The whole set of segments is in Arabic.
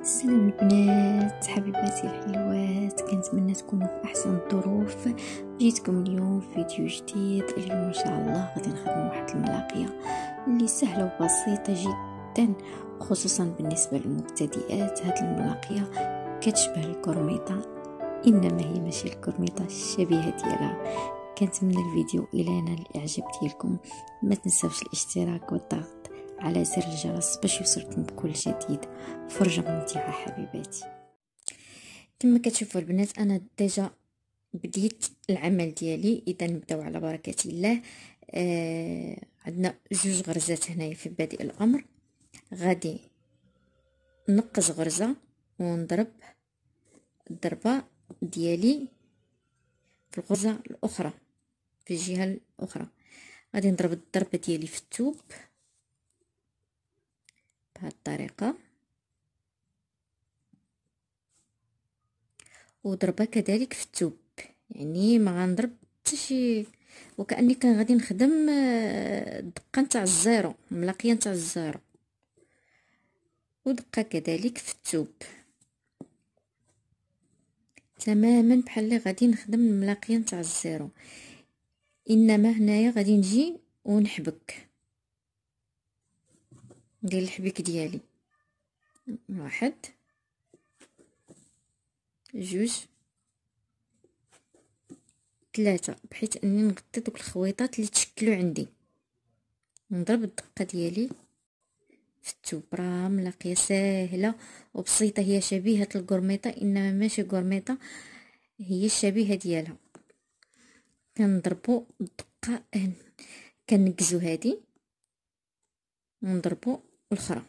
السلام البنات حبيباتي الحلوات كنتمنى تكونوا في احسن الظروف جيتكم اليوم فيديو جديد اليوم ان شاء الله غادي نخدم واحد الملاقيه اللي سهله وبسيطه جدا خصوصا بالنسبه للمبتدئات هاد الملاقيه كتشبه الكرميطه انما هي ماشي الكرميطه الشبيهه ديالها كنتمنى الفيديو الى نال الاعجاب ديالكم ما تنساوش الاشتراك والضغط على زر الجرس باش يوصلكم بكل جديد فرجة ممتعة حبيباتي كما كتشوفوا البنات انا ديجا بديت العمل ديالي اذا نبداو على بركه الله آه عندنا جوج غرزات هنايا في بادئ الامر غادي نقز غرزه ونضرب الضربه ديالي في الغرزه الاخرى في الجهه الاخرى غادي نضرب الضربه ديالي في التوب بهذه الطريقة وضربها كذلك في الثوب يعني ما غنضرب حتى شي وكاني كان غادي نخدم الدقه آه، نتاع الزيرو ملاقية نتاع الزيرو ودقه كذلك في الثوب تماما بحال اللي غادي نخدم الملاقيه نتاع الزيرو انما هنايا غادي نجي ونحبك ندير الحبيك ديالي واحد جوج ثلاثة بحيث اني نغطي دوك الخويطات اللي تشكلوا عندي نضرب الدقه ديالي في التوبره ملاقيه ساهله وبسيطه هي شبيهه القرميطه انما ماشي قرميطه هي الشبيهه ديالها كنضربوا الدقه كنكزو هذه ونضربوا الأخرى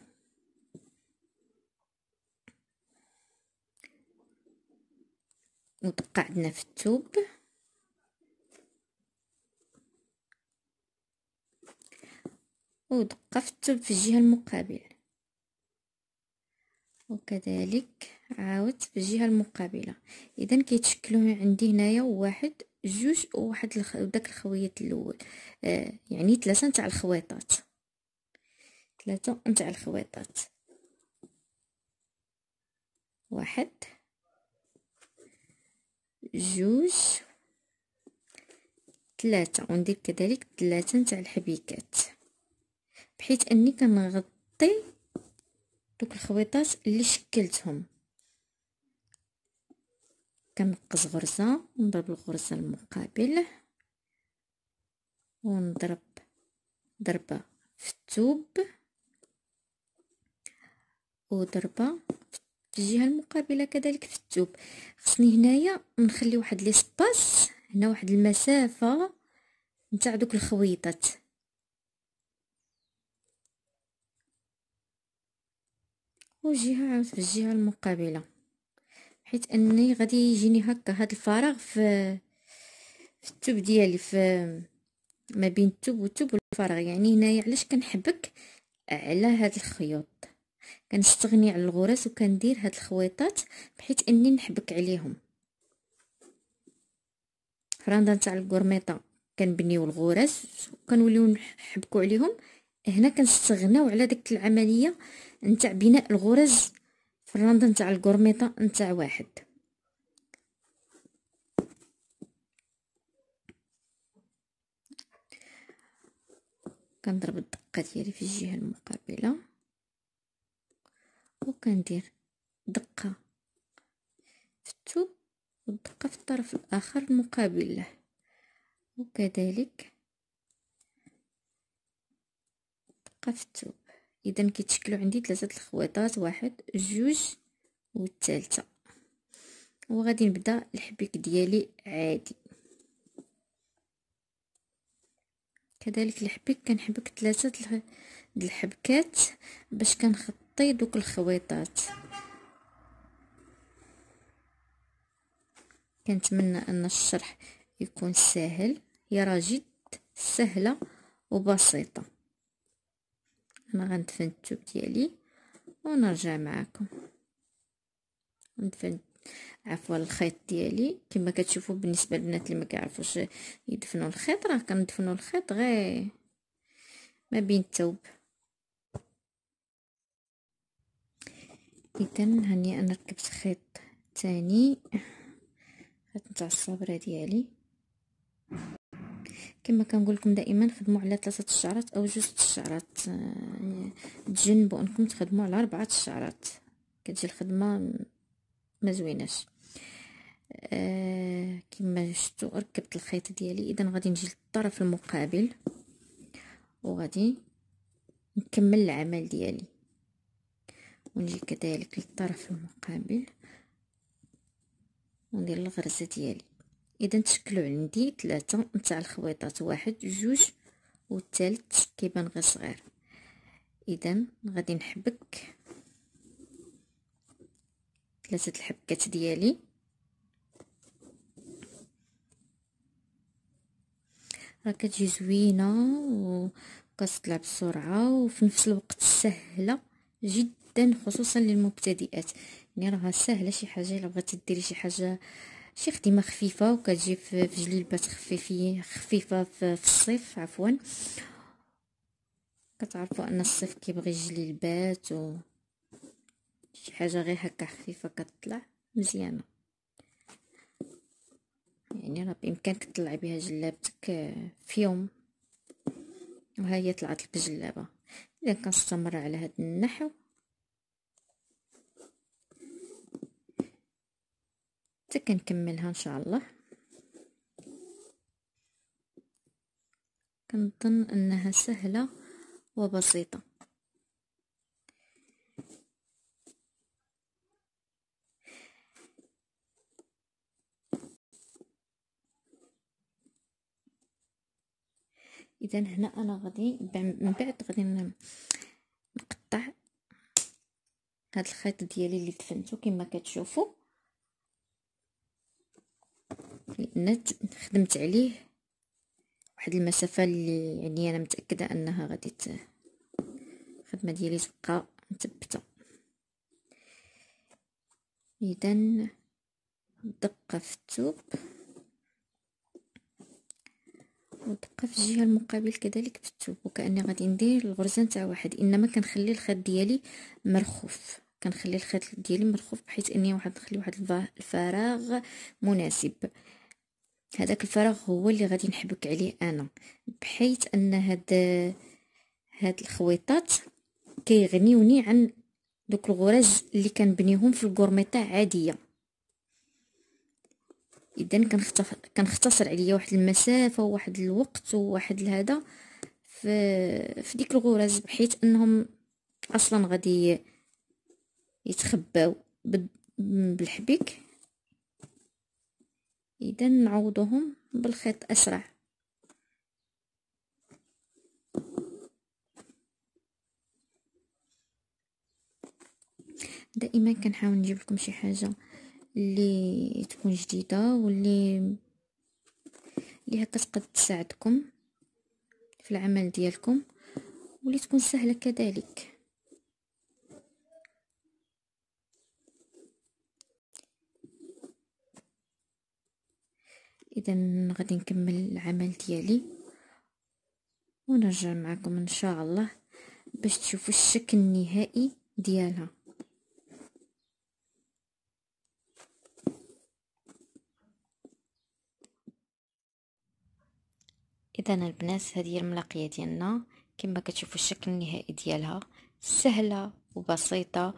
وتبقى عندنا في التوب ودقة في التوب في الجهة المقابلة وكذلك عاودت في الجهة المقابلة إذا كيتشكلوا عندي هنايا واحد جوج وواحد داك الخويط الخويات الأول آه يعني ثلاثة تاع الخويطات ثلاثة نتاع الخويطات واحد جوج ثلاثة وندير كذلك ثلاثة نتاع الحبيكات بحيث اني كنغطي دوك الخويطات اللي شكلتهم كنقص غرزة ونضرب الغرزة المقابلة ونضرب ضربة في الثوب وضربة في الجهة المقابلة كذلك في الثوب خصني هنايا نخلي واحد لي سباس هنا واحد المسافة نتاع دوك الخويطات وجهة عاود في الجهة المقابلة حيت اني غادي يجيني هكا هاد الفراغ في في التوب ديالي في ما بين التوب والتوب والفراغ يعني هنايا علاش كنحبك على هاد الخيوط كنستغني على الغرز وكندير هاد الخويطات بحيث اني نحبك عليهم فراندا تاع الكورميطه كنبنيو الغرز وكنوليو نحبكو عليهم هنا كنستغناو على ديك العمليه نتاع بناء الغرز فراندا تاع الكورميطه نتاع واحد كنضرب الدقه ديالي في الجهه المقابله وكندير دقة في الثوب والدقة في الطرف الآخر المقابل له وكذلك دقة في الثوب إذا كيتشكلوا عندي ثلاثة الخويطات واحد جوج والثالثة وغادي نبدا الحبيك ديالي عادي كذلك الحبيك كنحبك ثلاثه د الحبكات باش كنخط غطي دوك الخويطات كنتمنى ان الشرح يكون سهل هي راه جد سهله وبسيطه انا غندفن الثوب ديالي ونرجع معكم ندفن عفوا الخيط ديالي كما كتشوفوا بالنسبه للبنات اللي ما كيعرفوش يدفنوا الخيط راه كندفنوا الخيط غير ما بين الثوب اذا هاني انا ركبت خيط تاني خيط نتاع الصبره ديالي كما كنقول لكم دائما خدموا على ثلاثه الشعرات او جوج الشعرات آه، تجنبوا انكم تخدموا على اربعه الشعرات كتجي الخدمه ما زويناش آه، كما شفتوا ركبت الخيط ديالي اذا غادي نجي للطرف المقابل وغادي نكمل العمل ديالي ونجي كذلك للطرف المقابل وندير الغرزه ديالي اذا تشكلوا عندي ثلاثه نتاع الخويطات واحد جوج والثالث كيبان غير صغير اذا غادي نحبك ثلاثه الحبكات ديالي راه كتجي زوينه وكتطلع بسرعه وفي نفس الوقت سهله جدا جدا خصوصا للمبتدئات يعني راها سهله شي حاجه الا بغيتي ديري شي حاجه شي خدمه خفيفه وكتجي في جليبات خفيفيه خفيفه في الصيف عفوا كتعرفوا ان الصيف كيبغي جليبات و شي حاجه غير هكا خفيفه كتطلع مزيانه يعني راه بامكانك تطلعي بها جلابتك آه، في يوم وها هي طلعت لك جلابه اذا كنستمر على هذا النحو حتى كنكملها ان شاء الله كنظن انها سهله وبسيطه اذا هنا انا غادي من بعد غادي نقطع هاد الخيط ديالي اللي دفنته كما كتشوفوا نت خدمت عليه واحد المسافه اللي يعني انا متاكده انها غادي الخدمه ديالي تبقى مثبته اذا دقه في الثوب ودقه في الجهه المقابل كذلك في الثوب وكاني غادي ندير الغرزه نتاع واحد انما كنخلي الخيط ديالي مرخوف كنخلي الخيط ديالي مرخوف بحيث اني واحد نخلي واحد الفراغ مناسب هذاك الفراغ هو اللي غادي نحبك عليه انا بحيث ان هاد هاد الخويطات كيغنيوني عن دوك الغرز اللي كنبنيهم في الكورميطه عاديه اذا كنختصر كنختصر عليا واحد المسافه وواحد الوقت وواحد هذا في في ديك الغرز بحيث انهم اصلا غادي يتخباو بالحبيك اذا نعوضهم بالخيط اسرع دائما كنحاول نجيب لكم شي حاجه اللي تكون جديده واللي اللي هكا تقد تساعدكم في العمل ديالكم واللي تكون سهله كذلك اذا غادي نكمل العمل ديالي ونرجع معكم ان شاء الله باش تشوفوا الشكل النهائي ديالها اذا البنات هذه هي الملاقيه ديالنا كما كتشوفوا الشكل النهائي ديالها سهله وبسيطه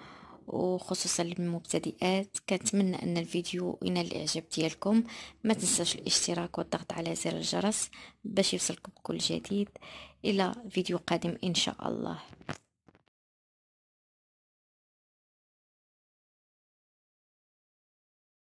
وخصوصا للمبتدئات كنتمنى ان الفيديو ينال الاعجاب ديالكم ما تنساش الاشتراك والضغط على زر الجرس باش يوصلكم كل جديد الى فيديو قادم ان شاء الله